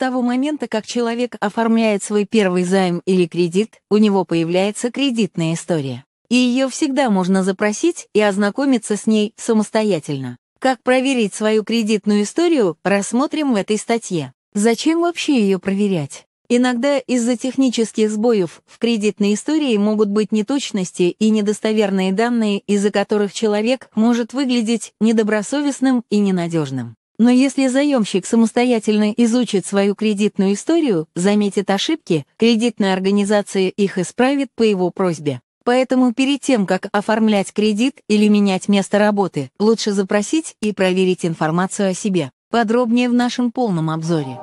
того момента, как человек оформляет свой первый займ или кредит, у него появляется кредитная история. И ее всегда можно запросить и ознакомиться с ней самостоятельно. Как проверить свою кредитную историю, рассмотрим в этой статье. Зачем вообще ее проверять? Иногда из-за технических сбоев в кредитной истории могут быть неточности и недостоверные данные, из-за которых человек может выглядеть недобросовестным и ненадежным. Но если заемщик самостоятельно изучит свою кредитную историю, заметит ошибки, кредитная организация их исправит по его просьбе. Поэтому перед тем, как оформлять кредит или менять место работы, лучше запросить и проверить информацию о себе. Подробнее в нашем полном обзоре.